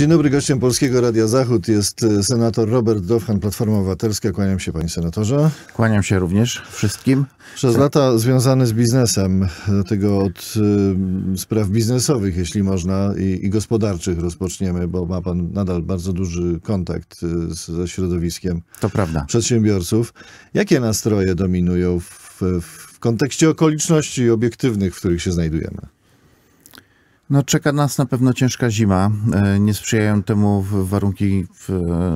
Dzień dobry, gościem Polskiego Radia Zachód jest e, senator Robert Dowhan, Platforma Obywatelska. Kłaniam się panie senatorze. Kłaniam się również wszystkim. Przez lata związany z biznesem, dlatego e, od y, spraw biznesowych, jeśli można, i, i, gospodarczych rozpoczniemy, bo ma pan nadal bardzo duży kontakt z, ze środowiskiem to prawda. przedsiębiorców. Jakie nastroje dominują w, w kontekście okoliczności obiektywnych, w których się znajdujemy? No, czeka nas na pewno ciężka zima. E, nie sprzyjają temu warunki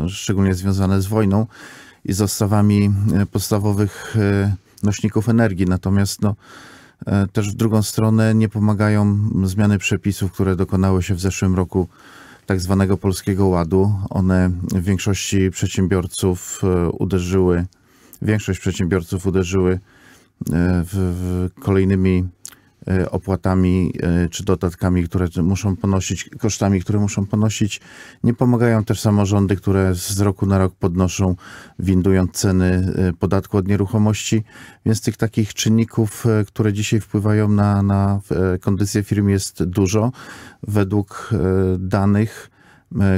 szczególnie związane z wojną i z dostawami e, podstawowych e, nośników energii. Natomiast no, też w drugą stronę nie pomagają zmiany przepisów, które dokonały się w zeszłym roku tak zwanego Polskiego Ładu. One w większości przedsiębiorców uderzyły, większość przedsiębiorców uderzyły w, w kolejnymi E, opłatami e, czy dodatkami, które muszą ponosić, kosztami, które muszą ponosić. Nie pomagają też samorządy, które z roku na rok podnoszą, windując ceny e, podatku od nieruchomości. Więc tych takich czynników, które dzisiaj wpływają na, na kondycję firm jest dużo. Według danych,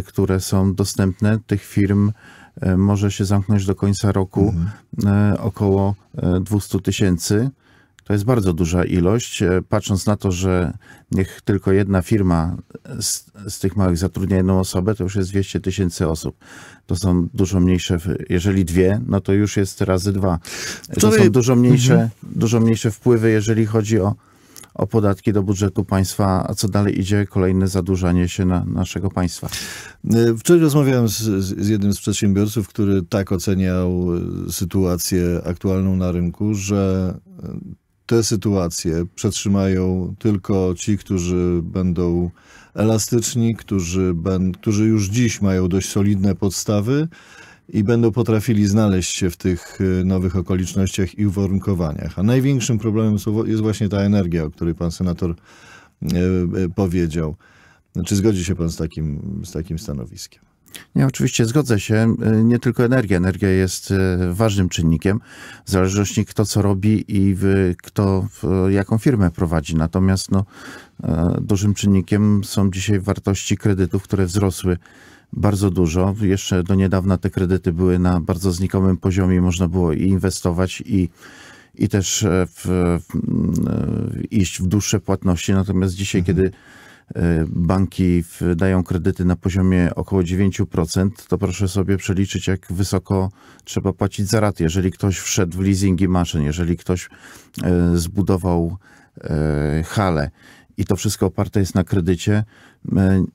które są dostępne, tych firm może się zamknąć do końca roku mhm. około 200 tysięcy. To jest bardzo duża ilość, e, patrząc na to, że niech tylko jedna firma z, z tych małych zatrudnia jedną osobę, to już jest 200 tysięcy osób. To są dużo mniejsze, jeżeli dwie, no to już jest razy dwa. To są dużo mniejsze, mhm. dużo mniejsze wpływy, jeżeli chodzi o, o podatki do budżetu państwa, a co dalej idzie, kolejne zadłużanie się na naszego państwa. E, wczoraj rozmawiałem z, z, jednym z przedsiębiorców, który tak oceniał e, sytuację aktualną na rynku, że te sytuacje przetrzymają tylko ci, którzy będą elastyczni, którzy, ben, którzy już dziś mają dość solidne podstawy i będą potrafili znaleźć się w tych y, nowych okolicznościach i uwarunkowaniach. A największym problemem jest właśnie ta energia, o której pan senator y, y, powiedział. Czy zgodzi się pan z takim, z takim stanowiskiem? Nie, oczywiście zgodzę się. Y, nie tylko energia. Energia jest y, ważnym czynnikiem, w zależności kto co robi i kto jaką firmę prowadzi. Natomiast no, y, dużym czynnikiem są dzisiaj wartości kredytów, które wzrosły bardzo dużo. Jeszcze do niedawna te kredyty były na bardzo znikomym poziomie. Można było i inwestować i i też e, w, w, mm, e, iść w dłuższe płatności. Natomiast dzisiaj, mhm. kiedy Y, banki dają kredyty na poziomie około 9%, to proszę sobie przeliczyć, jak wysoko trzeba płacić za raty, Jeżeli ktoś wszedł w leasingi maszyn, jeżeli ktoś y, zbudował y, halę i to wszystko oparte jest na kredycie,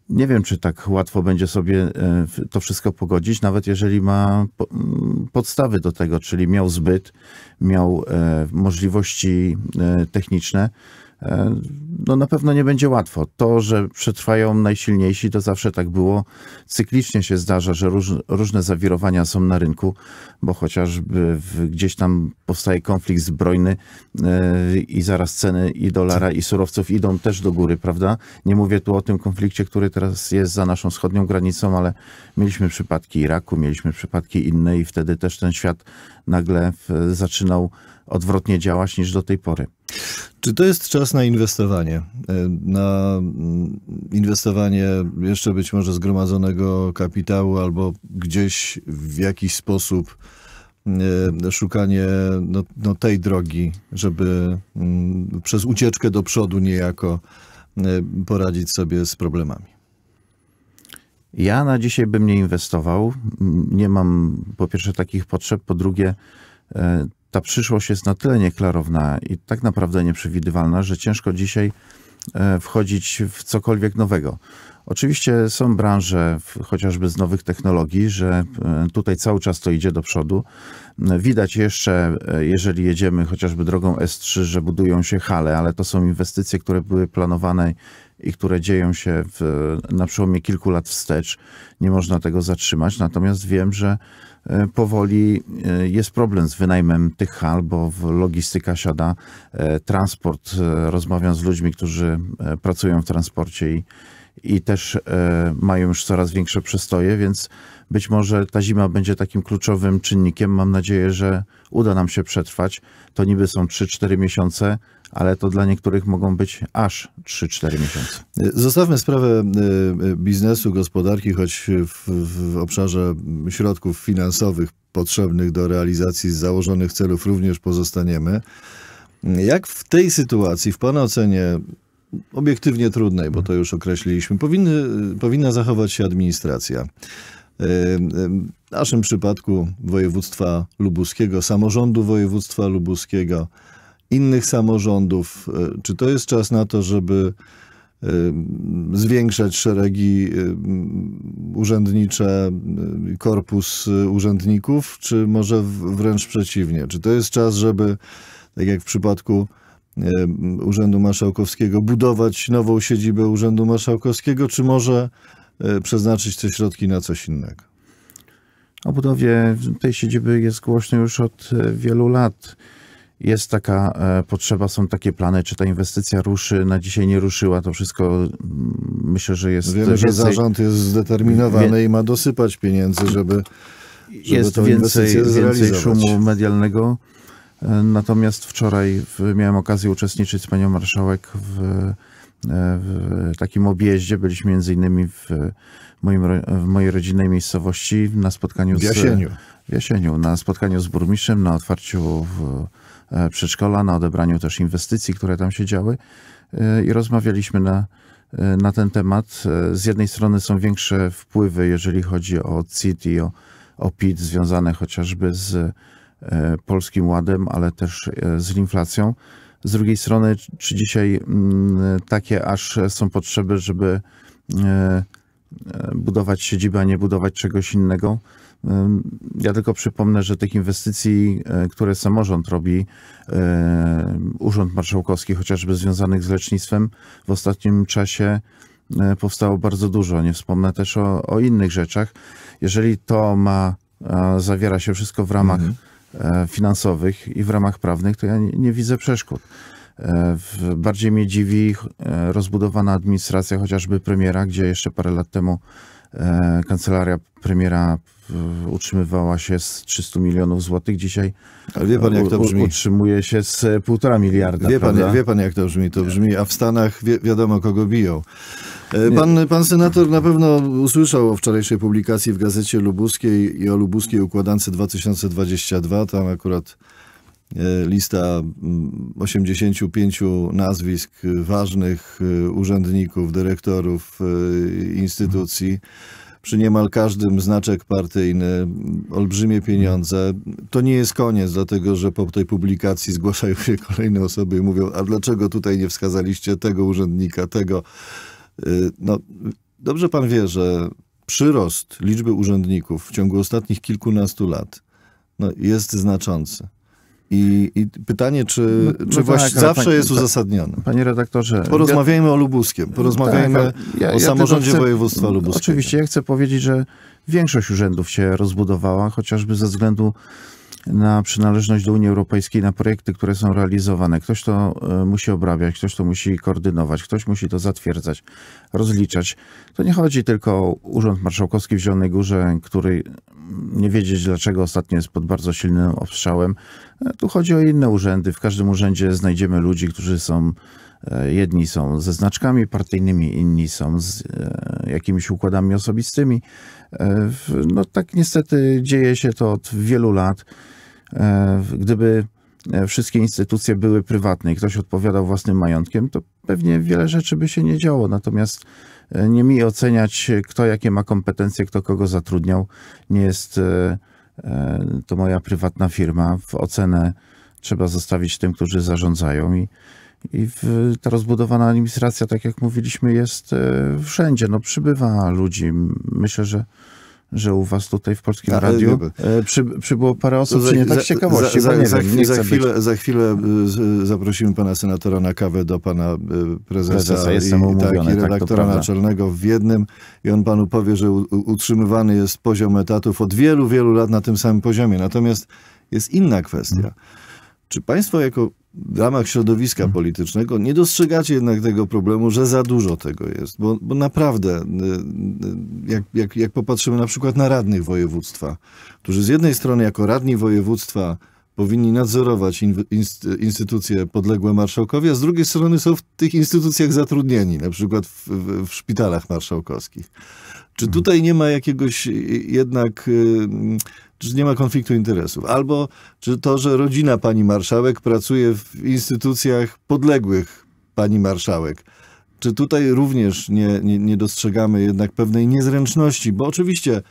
nie wiem, czy tak łatwo będzie sobie to wszystko pogodzić, nawet jeżeli ma mm, podstawy do tego, czyli miał zbyt, miał możliwości techniczne E, no na pewno nie będzie łatwo. To, że przetrwają najsilniejsi, to zawsze tak było. Cyklicznie się zdarza, że róż, różne zawirowania są na rynku, bo chociażby w, gdzieś tam powstaje konflikt zbrojny yy, i zaraz ceny i dolara i surowców idą też do góry, prawda? Nie mówię tu o tym konflikcie, który teraz jest za naszą wschodnią granicą, ale mieliśmy przypadki Iraku, mieliśmy przypadki inne i wtedy też ten świat nagle w, zaczynał odwrotnie działać niż do tej pory. Czy to jest czas na inwestowanie? E, na mm, inwestowanie jeszcze być może zgromadzonego kapitału albo gdzieś w jakiś sposób e, szukanie no, no tej drogi, żeby mm, przez ucieczkę do przodu niejako e, poradzić sobie z problemami? Ja na dzisiaj bym nie inwestował. Nie mam po pierwsze takich potrzeb, po drugie ta przyszłość jest na tyle nieklarowna i tak naprawdę nieprzewidywalna, że ciężko dzisiaj e, wchodzić w cokolwiek nowego. Oczywiście są branże, chociażby z nowych technologii, że e, tutaj cały czas to idzie do przodu. E, widać jeszcze, jeżeli jedziemy chociażby drogą S3, że budują się hale, ale to są inwestycje, które były planowane i które dzieją się w, na przełomie kilku lat wstecz. Nie można tego zatrzymać. Natomiast wiem, że e, powoli e, jest problem z wynajmem tych hal, bo logistyka siada, e, transport, rozmawiam z ludźmi, którzy pracują w transporcie i, i też mają już coraz większe przestoje, więc być może ta zima będzie takim kluczowym czynnikiem. Mam nadzieję, że uda nam się przetrwać. To niby są 3-4 miesiące, ale to dla niektórych mogą być aż 3-4 miesiące. Zostawmy sprawę e, e, biznesu, gospodarki, choć w, w obszarze środków finansowych potrzebnych do realizacji założonych celów również pozostaniemy. Jak w tej sytuacji, w Pana ocenie, obiektywnie trudnej, bo to już określiliśmy, powinny, powinna zachować się administracja? E, w naszym przypadku województwa lubuskiego, samorządu województwa lubuskiego, innych samorządów. E, czy to jest czas na to, żeby e, zwiększać szeregi e, urzędnicze, korpus urzędników, czy może wręcz przeciwnie? Czy to jest czas, żeby, tak jak w przypadku Urzędu Marszałkowskiego, budować nową siedzibę Urzędu Marszałkowskiego, czy może przeznaczyć te środki na coś innego? O budowie tej siedziby jest głośno już od wielu lat jest taka e, potrzeba, są takie plany, czy ta inwestycja ruszy, na dzisiaj nie ruszyła, to wszystko myślę, że jest... Wiemy, więcej, że zarząd jest zdeterminowany wie, i ma dosypać pieniędzy, żeby, żeby Jest więcej, więcej szumu medialnego, e, natomiast wczoraj miałem okazję uczestniczyć z panią marszałek w, e, w takim objeździe, byliśmy między innymi w, moim, w mojej rodzinnej miejscowości na spotkaniu z... W W na spotkaniu z burmistrzem, na otwarciu w E, przedszkola, na odebraniu też inwestycji, które tam się działy e, i rozmawialiśmy na, e, na ten temat. Z jednej strony są większe wpływy, jeżeli chodzi o CIT i o, o PIT związane chociażby z Polskim Ładem, ale też z inflacją. Z drugiej strony, czy dzisiaj mm, takie aż są potrzeby, żeby budować siedzibę, a nie budować czegoś innego? Ja tylko przypomnę, że tych inwestycji, e, które samorząd robi, e, Urząd Marszałkowski, chociażby związanych z lecznictwem, w ostatnim czasie e, powstało bardzo dużo. Nie wspomnę też o, o innych rzeczach. Jeżeli to ma, zawiera się wszystko w ramach mhm. finansowych i w ramach prawnych, to ja nie, nie widzę przeszkód. Bardziej mnie dziwi rozbudowana administracja chociażby premiera, gdzie jeszcze parę lat temu kancelaria premiera utrzymywała się z 300 milionów złotych, dzisiaj Ale wie pan, jak to brzmi? utrzymuje się z e, półtora miliarda. Wie pan, wie pan, jak to brzmi? To brzmi, a w Stanach wi wiadomo, kogo biją. E, pan, pan senator na pewno usłyszał o wczorajszej publikacji w Gazecie Lubuskiej i o Lubuskiej Układance 2022. Tam akurat e, lista 85 mm, nazwisk ważnych urzędników, dyrektorów instytucji. Hmm przy niemal każdym znaczek partyjny, olbrzymie pieniądze. To nie jest koniec, dlatego że po tej publikacji zgłaszają się kolejne osoby i mówią, a dlaczego tutaj nie wskazaliście tego urzędnika, tego? Y, no, dobrze pan wie, że przyrost liczby urzędników w ciągu ostatnich kilkunastu lat no, jest znaczący. I, i pytanie, czy, no, czy no tak, właśnie zawsze panie, jest uzasadnione. Panie redaktorze... Porozmawiajmy ja, o Lubuskiem, tak, porozmawiajmy tak, ja, ja, o samorządzie chcę, województwa no, lubuskiego. Oczywiście, ja chcę powiedzieć, że większość urzędów się rozbudowała, chociażby ze względu na przynależność do Unii Europejskiej, na projekty, które są realizowane. Ktoś to e, musi obrabiać, ktoś to musi koordynować, ktoś musi to zatwierdzać, rozliczać. To nie chodzi tylko o Urząd Marszałkowski w Zielonej Górze, który nie wiedzieć, dlaczego ostatnio jest pod bardzo silnym ostrzałem. E, tu chodzi o inne urzędy. W każdym urzędzie znajdziemy ludzi, którzy są e, Jedni są ze znaczkami partyjnymi, inni są z e, jakimiś układami osobistymi. No tak niestety dzieje się to od wielu lat. Gdyby wszystkie instytucje były prywatne i ktoś odpowiadał własnym majątkiem, to pewnie wiele rzeczy by się nie działo. Natomiast E, nie mi oceniać, kto jakie ma kompetencje, kto kogo zatrudniał. Nie jest e, e, to moja prywatna firma. W ocenę trzeba zostawić tym, którzy zarządzają i, i w, ta rozbudowana administracja, tak jak mówiliśmy, jest wszędzie. No, przybywa ludzi. Myślę, że że u was tutaj w Polskim e, Radiu e, przy, przybyło parę osób, że nie tak z ciekawości, za, za, za, za chwilę, za chwilę e, zaprosimy pana senatora na kawę do pana prezesa, prezesa i, tak, umówiony, tak, i redaktora tak, naczelnego w Wiednym i on panu powie, że u, utrzymywany jest poziom etatów od wielu, wielu lat na tym samym poziomie. Natomiast jest inna kwestia. Hmm. Czy państwo jako w ramach środowiska mhm. politycznego nie dostrzegacie jednak tego problemu, że za dużo tego jest. Bo, bo naprawdę, y, y, jak, jak, jak popatrzymy na przykład na radnych województwa, którzy z jednej strony jako radni województwa powinni nadzorować instytucje podległe marszałkowi, a z drugiej strony są w tych instytucjach zatrudnieni, na przykład w, w, w szpitalach marszałkowskich. Czy mhm. tutaj nie ma jakiegoś jednak y, czy nie ma konfliktu interesów, albo czy to, że rodzina pani marszałek pracuje w instytucjach podległych pani marszałek. Czy tutaj również nie, nie, nie dostrzegamy jednak pewnej niezręczności? Bo oczywiście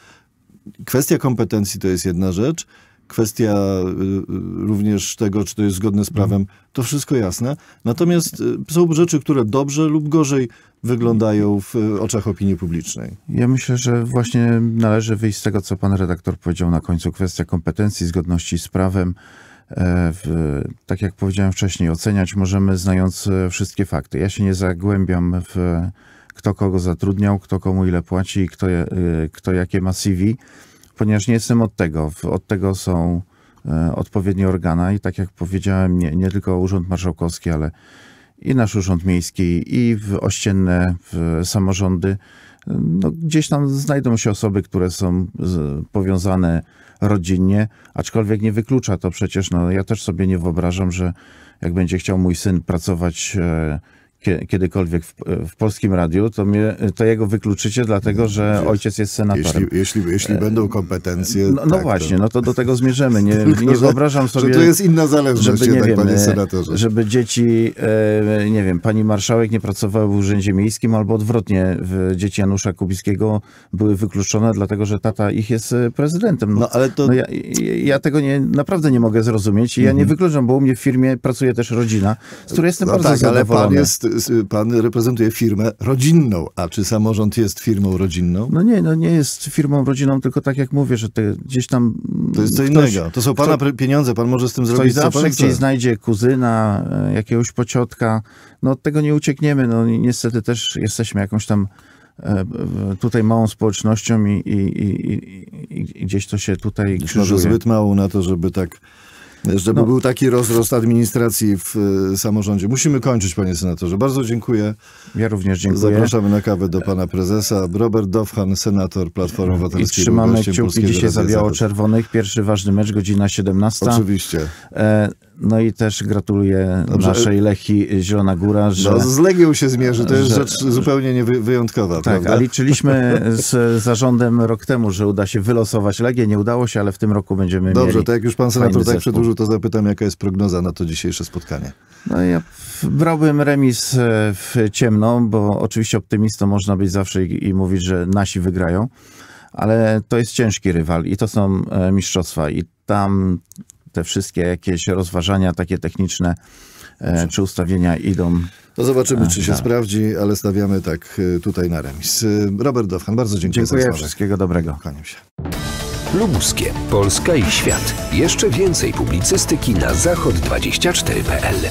kwestia kompetencji to jest jedna rzecz, kwestia y, y, również tego, czy to jest zgodne z mhm. prawem, to wszystko jasne. Natomiast y, są rzeczy, które dobrze lub gorzej wyglądają w oczach opinii publicznej. Ja myślę, że właśnie należy wyjść z tego, co pan redaktor powiedział na końcu. Kwestia kompetencji, zgodności z prawem. E, w, tak jak powiedziałem wcześniej, oceniać możemy znając e, wszystkie fakty. Ja się nie zagłębiam w kto kogo zatrudniał, kto komu ile płaci, kto, kto jakie ma CV ponieważ nie jestem od tego. Od tego są e, odpowiednie organa i tak jak powiedziałem, nie, nie tylko Urząd Marszałkowski, ale i nasz Urząd Miejski, i w ościenne w samorządy. No, gdzieś tam znajdą się osoby, które są powiązane rodzinnie, aczkolwiek nie wyklucza to przecież. No, ja też sobie nie wyobrażam, że jak będzie chciał mój syn pracować e, kiedykolwiek w, w, polskim radiu, to, mnie, to jego wykluczycie, dlatego że ojciec jest senatorem. Jeśli, jeśli, jeśli e, będą kompetencje. No, no tak, właśnie, to... no to do tego zmierzymy. Nie, Tylko, nie wyobrażam sobie. Że to jest inna zależność, żeby, nie wiem, panie e, senatorze. Żeby dzieci, e, nie wiem, pani marszałek nie pracowały w urzędzie miejskim, albo odwrotnie, dzieci Janusza Kubickiego były wykluczone, dlatego że tata ich jest prezydentem. No, no ale to. No, ja, ja, tego nie, naprawdę nie mogę zrozumieć i mhm. ja nie mhm. wykluczam, bo u mnie w firmie pracuje też rodzina, z której jestem no bardzo tak, zadowolony. Ale pan jest pan reprezentuje firmę rodzinną, a czy samorząd jest firmą rodzinną? No nie, no nie jest firmą rodzinną, tylko tak jak mówię, że gdzieś tam... To jest co innego. To są pana kto, pieniądze, pan może z tym zrobić co zawsze gdzieś znajdzie kuzyna, e, jakiegoś pociotka. No od tego nie uciekniemy. No niestety też jesteśmy jakąś tam e, tutaj małą społecznością i, i, i, i gdzieś to się tutaj krzyżuje. Może zbyt małą na to, żeby tak żeby no. był taki rozrost administracji w y, samorządzie. Musimy kończyć, panie senatorze. Bardzo dziękuję. Ja również dziękuję. Zapraszamy na kawę do pana prezesa. Robert Dowhan, senator Platformy Obywatelskiej. I trzymamy kciuki. Dzisiaj biało czerwonych. Pierwszy ważny mecz, godzina 17. Oczywiście. E no i też gratuluję Dobrze. naszej e, Lechi Zielona Góra, no, że... No, z Legią się zmierzy, to jest że, rzecz zupełnie nie wyjątkowa. Tak, prawda? a liczyliśmy z zarządem rok temu, że uda się wylosować Legię, nie udało się, ale w tym roku będziemy Dobrze, mieli to jak już pan senator tak przedłużył, to zapytam, jaka jest prognoza na to dzisiejsze spotkanie? No ja brałbym remis e, w ciemno, bo oczywiście optymistą można być zawsze i, i mówić, że nasi wygrają ale to jest ciężki rywal i to są e, mistrzostwa i tam te wszystkie jakieś rozważania takie techniczne e, czy ustawienia idą. No zobaczymy, e, czy się sprawdzi, ale stawiamy tak e, tutaj na remis. Robert Dowhan, bardzo dziękuję. Dziękuję, wszystkiego dobrego. Kłaniam się. Lubuskie, Polska i świat. Jeszcze więcej publicystyki na zachod24.pl